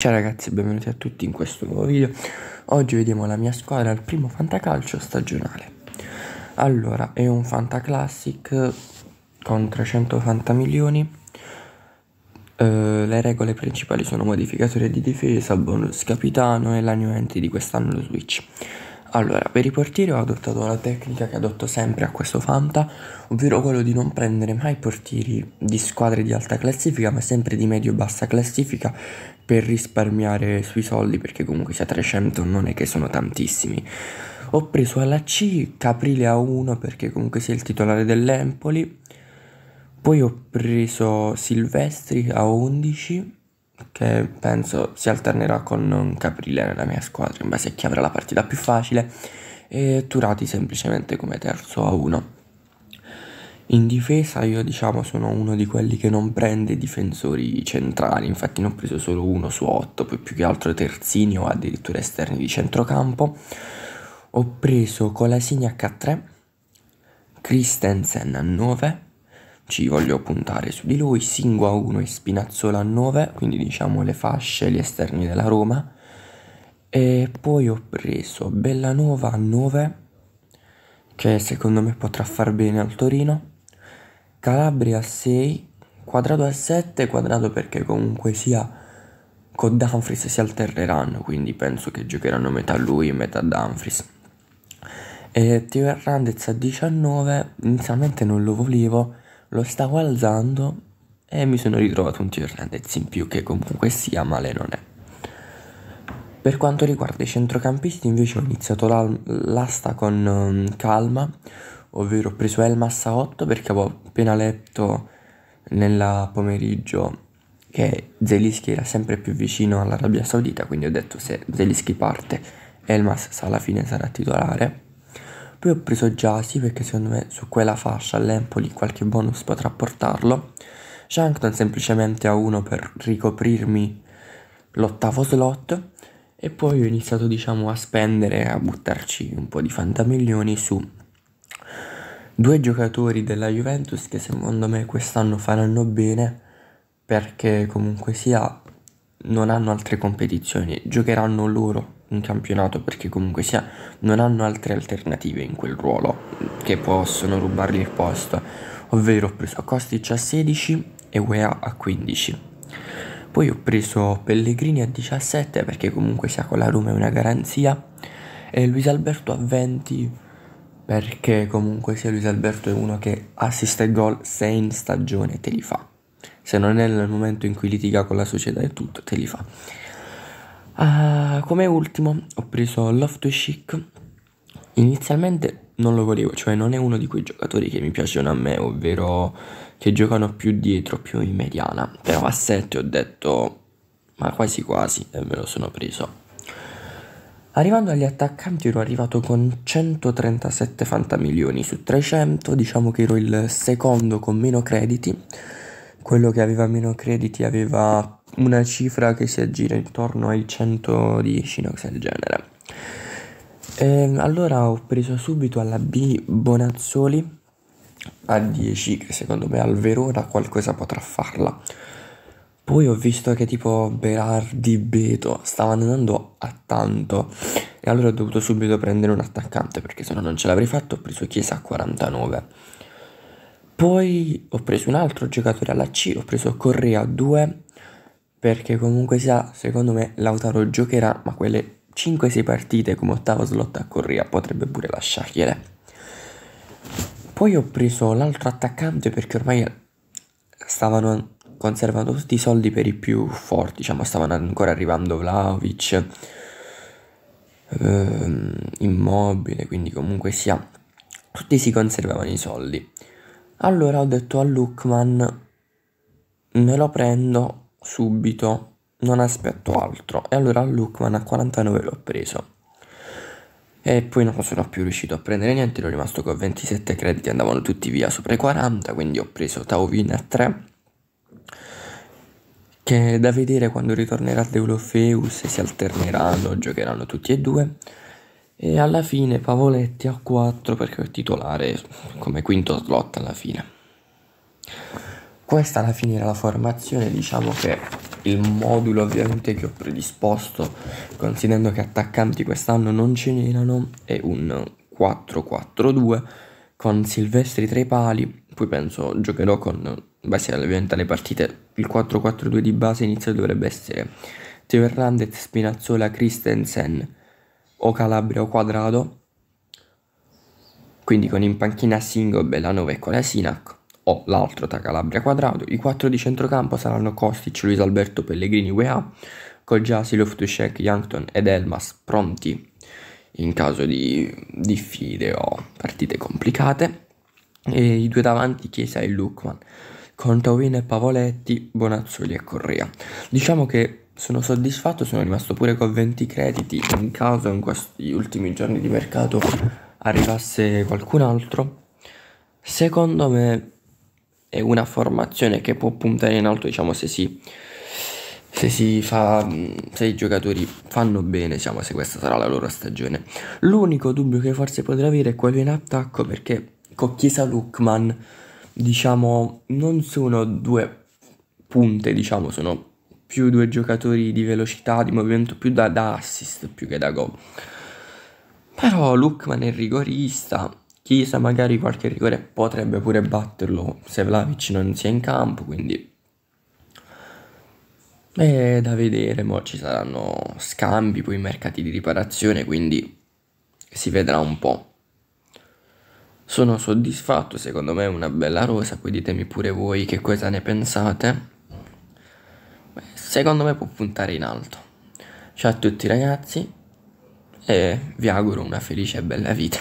Ciao ragazzi benvenuti a tutti in questo nuovo video Oggi vediamo la mia squadra al primo fantacalcio stagionale Allora, è un Fanta Classic con 300 milioni. eh, Le regole principali sono modificatore di difesa, bonus capitano e la new entry di quest'anno lo switch allora, per i portieri ho adottato la tecnica che adotto sempre a questo Fanta, ovvero quello di non prendere mai portieri di squadre di alta classifica, ma sempre di medio-bassa classifica per risparmiare sui soldi, perché comunque sia 300 non è che sono tantissimi. Ho preso alla C Caprile a 1 perché comunque sia il titolare dell'Empoli, poi ho preso Silvestri a 11 che penso si alternerà con Caprile nella mia squadra in base a chi avrà la partita più facile e Turati semplicemente come terzo a uno In difesa io diciamo sono uno di quelli che non prende difensori centrali, infatti ne ho preso solo uno su otto, poi più che altro terzini o addirittura esterni di centrocampo. Ho preso Colasini a 3 Christensen a 9, ci voglio puntare su di lui, Singo a 1 e Spinazzola 9, quindi diciamo le fasce, gli esterni della Roma. E poi ho preso Bellanova a 9, che secondo me potrà far bene al Torino, Calabria a 6, Quadrato a 7, Quadrato perché comunque sia con Dumfries si alterneranno, quindi penso che giocheranno metà lui e metà Dumfries. E Tio Hernandez a 19, inizialmente non lo volevo, lo stavo alzando e mi sono ritrovato un Tio Hernandez in più che comunque sia male non è. Per quanto riguarda i centrocampisti invece ho iniziato la, l'asta con um, calma, ovvero ho preso Elmas a 8 perché avevo appena letto nel pomeriggio che Zelischi era sempre più vicino all'Arabia Saudita, quindi ho detto se Zelischi parte Elmas alla fine sarà titolare poi ho preso Jasi perché secondo me su quella fascia l'Empoli qualche bonus potrà portarlo. Shankton semplicemente a uno per ricoprirmi l'ottavo slot e poi ho iniziato diciamo a spendere, a buttarci un po' di fantamilioni su due giocatori della Juventus che secondo me quest'anno faranno bene perché comunque sia non hanno altre competizioni, giocheranno loro in campionato perché comunque sia non hanno altre alternative in quel ruolo che possono rubargli il posto ovvero ho preso Kostic a 16 e Wea a 15 poi ho preso Pellegrini a 17 perché comunque sia con la Roma è una garanzia e Luis Alberto a 20 perché comunque sia Luis Alberto è uno che assiste e gol se in stagione te li fa se non è nel momento in cui litiga con la società e tutto te li fa Uh, come ultimo ho preso Love to Chic. Inizialmente non lo volevo, cioè non è uno di quei giocatori che mi piacciono a me, ovvero che giocano più dietro, più in mediana. Però a 7 ho detto, ma quasi quasi, e me lo sono preso. Arrivando agli attaccanti ero arrivato con 137 fantamilioni su 300, diciamo che ero il secondo con meno crediti, quello che aveva meno crediti aveva una cifra che si aggira intorno ai 110, una cosa del genere. E ehm, allora ho preso subito alla B Bonazzoli a 10, che secondo me al Verona qualcosa potrà farla. Poi ho visto che tipo Berardi, Beto stavano andando a tanto e allora ho dovuto subito prendere un attaccante perché se no non ce l'avrei fatto, ho preso Chiesa a 49. Poi ho preso un altro giocatore alla C, ho preso Correa a 2 perché comunque sia, secondo me Lautaro giocherà, ma quelle 5-6 partite come ottavo slot a Correa potrebbe pure lasciargliele. Poi ho preso l'altro attaccante perché ormai stavano conservando tutti i soldi per i più forti, diciamo, stavano ancora arrivando Vlaovic, ehm, Immobile, quindi comunque sia, tutti si conservavano i soldi. Allora ho detto a Lukman, me lo prendo subito, non aspetto altro. E allora Lookman a 49 l'ho preso. E poi non sono più riuscito a prendere niente, ero rimasto con 27 crediti, andavano tutti via sopra i 40, quindi ho preso Tauvin a 3. Che è da vedere quando ritornerà Deulofeus, se si alterneranno, giocheranno tutti e due. E alla fine Pavoletti a 4 perché è titolare come quinto slot alla fine. Questa alla fine era la formazione, diciamo che il modulo ovviamente che ho predisposto, considerando che attaccanti quest'anno non ce n'erano, è un 4-4-2 con Silvestri tra i pali, poi penso giocherò con, beh ovviamente le partite, il 4-4-2 di base inizio dovrebbe essere Teo Hernandez, Spinazzola, Christensen o Calabria o Quadrado, quindi con in panchina Singo, Bellanova e Colasinac, o l'altro tra Calabria Quadrado. I quattro di centrocampo saranno Kostic, Luis Alberto, Pellegrini, UEA, Kojasi, Loftushek, Yankton ed Elmas pronti in caso di diffide o partite complicate. E i due davanti Chiesa e Lukman, con Tauvin e Pavoletti, Bonazzoli e Correa. Diciamo che sono soddisfatto, sono rimasto pure con 20 crediti in caso in questi ultimi giorni di mercato arrivasse qualcun altro. Secondo me è una formazione che può puntare in alto, diciamo, se si, se si fa, mm, se i giocatori fanno bene, diciamo, se questa sarà la loro stagione. L'unico dubbio che forse potrei avere è quello in attacco, perché con Chiesa Lukman, diciamo, non sono due punte, diciamo, sono più due giocatori di velocità, di movimento, più da, da assist più che da go. Però Lukman è rigorista, Chisa magari qualche rigore potrebbe pure batterlo se Vlaovic non sia in campo, quindi è da vedere, mo ci saranno scambi, poi mercati di riparazione, quindi si vedrà un po'. Sono soddisfatto, secondo me è una bella rosa, poi ditemi pure voi che cosa ne pensate. Secondo me può puntare in alto. Ciao a tutti ragazzi e vi auguro una felice e bella vita.